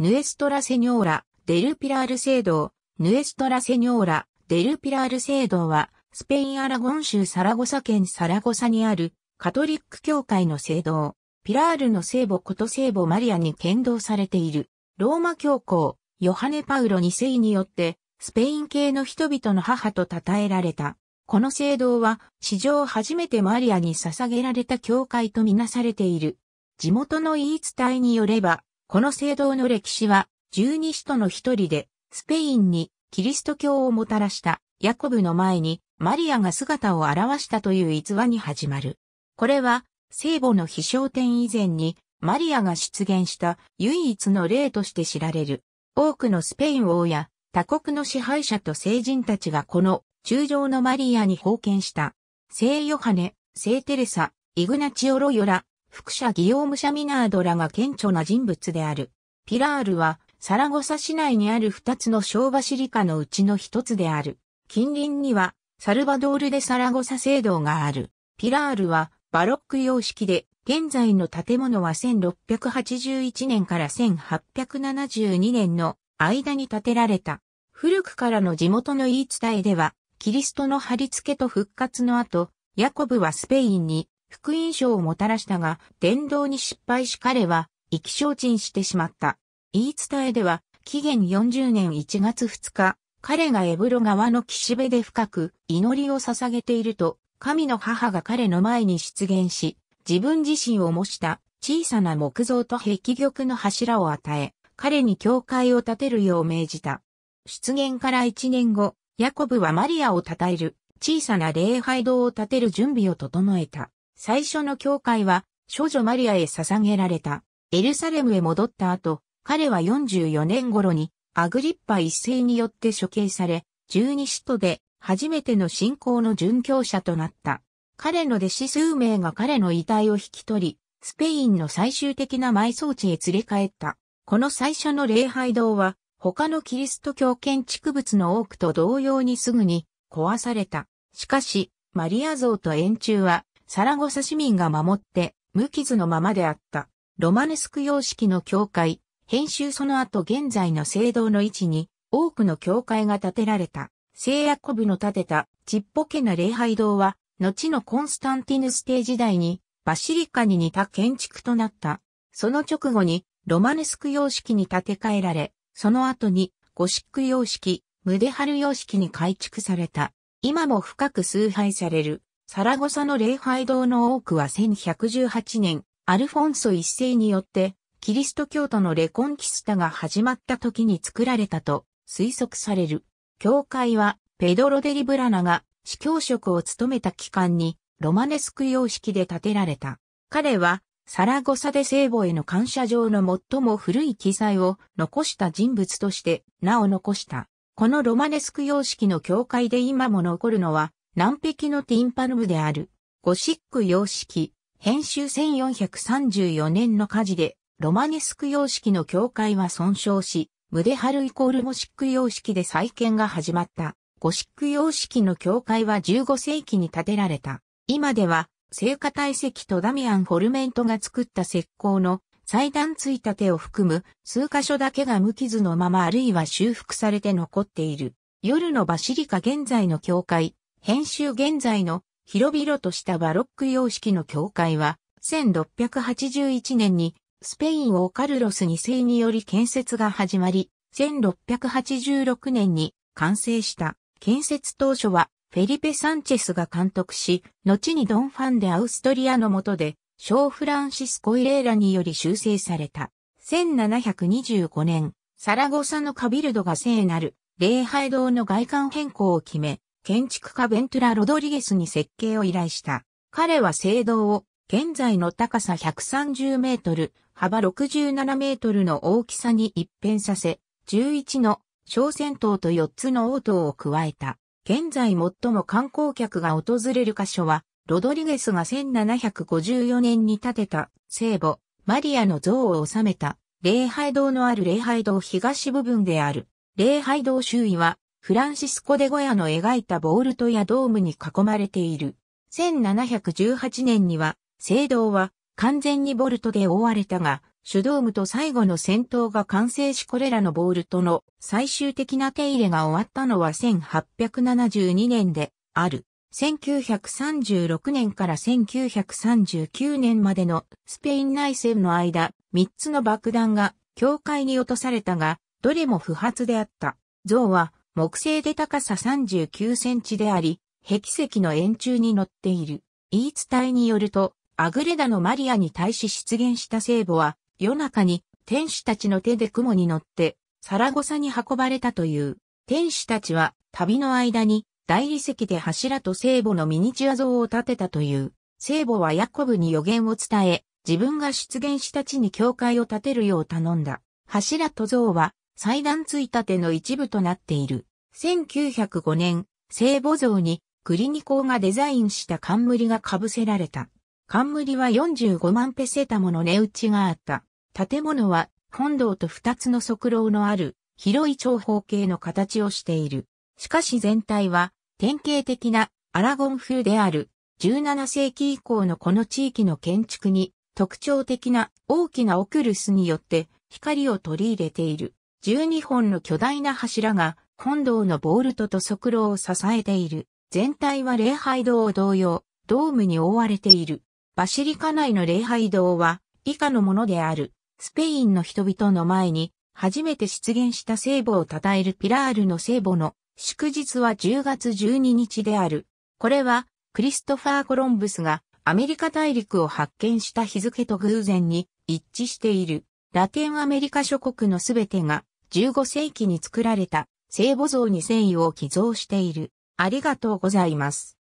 ヌエストラセニョーラ・デルピラール聖堂、ヌエストラセニョーラ・デルピラール聖堂は、スペイン・アラゴン州サラゴサ県サラゴサにあるカトリック教会の聖堂、ピラールの聖母こと聖母マリアに献堂されている、ローマ教皇、ヨハネ・パウロ2世によって、スペイン系の人々の母と称えられた。この聖堂は、史上初めてマリアに捧げられた教会とみなされている。地元の言い伝えによれば、この聖堂の歴史は、十二使徒の一人で、スペインにキリスト教をもたらしたヤコブの前にマリアが姿を現したという逸話に始まる。これは、聖母の飛翔天以前にマリアが出現した唯一の例として知られる。多くのスペイン王や他国の支配者と聖人たちがこの中将のマリアに封建した。聖ヨハネ、聖テレサ、イグナチオロヨラ、副社ギオーム・シャミナードらが顕著な人物である。ピラールは、サラゴサ市内にある二つの小バシリカのうちの一つである。近隣には、サルバドール・でサラゴサ聖堂がある。ピラールは、バロック様式で、現在の建物は1681年から1872年の間に建てられた。古くからの地元の言い伝えでは、キリストの貼り付けと復活の後、ヤコブはスペインに福音書をもたらしたが、伝道に失敗し彼は、意気消沈してしまった。言い伝えでは、紀元40年1月2日、彼がエブロ川の岸辺で深く祈りを捧げていると、神の母が彼の前に出現し、自分自身を模した小さな木造と壁玉の柱を与え、彼に教会を建てるよう命じた。出現から1年後、ヤコブはマリアを称える小さな礼拝堂を建てる準備を整えた。最初の教会は、少女マリアへ捧げられた。エルサレムへ戻った後、彼は44年頃に、アグリッパ一世によって処刑され、十二使徒で初めての信仰の殉教者となった。彼の弟子数名が彼の遺体を引き取り、スペインの最終的な埋葬地へ連れ帰った。この最初の礼拝堂は、他のキリスト教建築物の多くと同様にすぐに壊された。しかし、マリア像と円柱はサラゴサ市民が守って無傷のままであった。ロマネスク様式の教会、編集その後現在の聖堂の位置に多くの教会が建てられた。聖ヤコブの建てたちっぽけな礼拝堂は、後のコンスタンティヌス帝時代にバシリカに似た建築となった。その直後にロマネスク様式に建て替えられ、その後にゴシック様式、ムデハル様式に改築された。今も深く崇拝されるサラゴサの礼拝堂の多くは1118年、アルフォンソ一世によって、キリスト教徒のレコンキスタが始まった時に作られたと推測される。教会は、ペドロ・デリブラナが司教職を務めた期間に、ロマネスク様式で建てられた。彼は、サラゴサで聖母への感謝状の最も古い記載を残した人物として、名を残した。このロマネスク様式の教会で今も残るのは、南壁のティンパルムである、ゴシック様式、編集1434年の火事で、ロマネスク様式の境界は損傷し、ムデハルイコールゴシック様式で再建が始まった。ゴシック様式の境界は15世紀に建てられた。今では、聖火体石とダミアン・フォルメントが作った石膏の祭壇ついた手を含む数箇所だけが無傷のままあるいは修復されて残っている。夜のバシリカ現在の教会、編集現在の広々としたバロック様式の教会は、1681年にスペイン王カルロス2世により建設が始まり、1686年に完成した。建設当初はフェリペ・サンチェスが監督し、後にドン・ファンデ・アウストリアの下で、ショー・フランシスコ・イレーラにより修正された。1725年、サラゴサのカビルドが聖なる礼拝堂の外観変更を決め、建築家ベントラ・ロドリゲスに設計を依頼した。彼は聖堂を現在の高さ130メートル、幅67メートルの大きさに一変させ、11の小銭塔と4つの王答を加えた。現在最も観光客が訪れる箇所は、ロドリゲスが1754年に建てた聖母、マリアの像を収めた、礼拝堂のある礼拝堂東部分である。礼拝堂周囲はフランシスコ・デ・ゴヤの描いたボールトやドームに囲まれている。1718年には、聖堂は完全にボルトで覆われたが、主ドームと最後の戦闘が完成しこれらのボルトの最終的な手入れが終わったのは1872年である。1936年から1939年までのスペイン内戦の間、3つの爆弾が教会に落とされたが、どれも不発であった。像は木製で高さ39センチであり、壁石の円柱に乗っている。言い伝えによると、アグレダのマリアに対し出現した聖母は、夜中に天使たちの手で雲に乗って、サラゴサに運ばれたという。天使たちは旅の間に大理石で柱と聖母のミニチュア像を建てたという。聖母はヤコブに予言を伝え、自分が出現した地に教会を建てるよう頼んだ。柱と像は祭壇ついたての一部となっている。1905年、聖母像にクリニコーがデザインした冠が被せられた。冠は45万ペセタもの値打ちがあった。建物は本堂と2つの側廊のある広い長方形の形をしている。しかし全体は典型的なアラゴン風である17世紀以降のこの地域の建築に特徴的な大きなオクルスによって光を取り入れている。12本の巨大な柱が本堂のボールトと側路を支えている。全体は礼拝堂同様、ドームに覆われている。バシリカ内の礼拝堂は以下のものである。スペインの人々の前に初めて出現した聖母を称えるピラールの聖母の祝日は10月12日である。これはクリストファー・コロンブスがアメリカ大陸を発見した日付と偶然に一致している。ラテンアメリカ諸国のすべてが15世紀に作られた聖母像に繊維を寄贈している。ありがとうございます。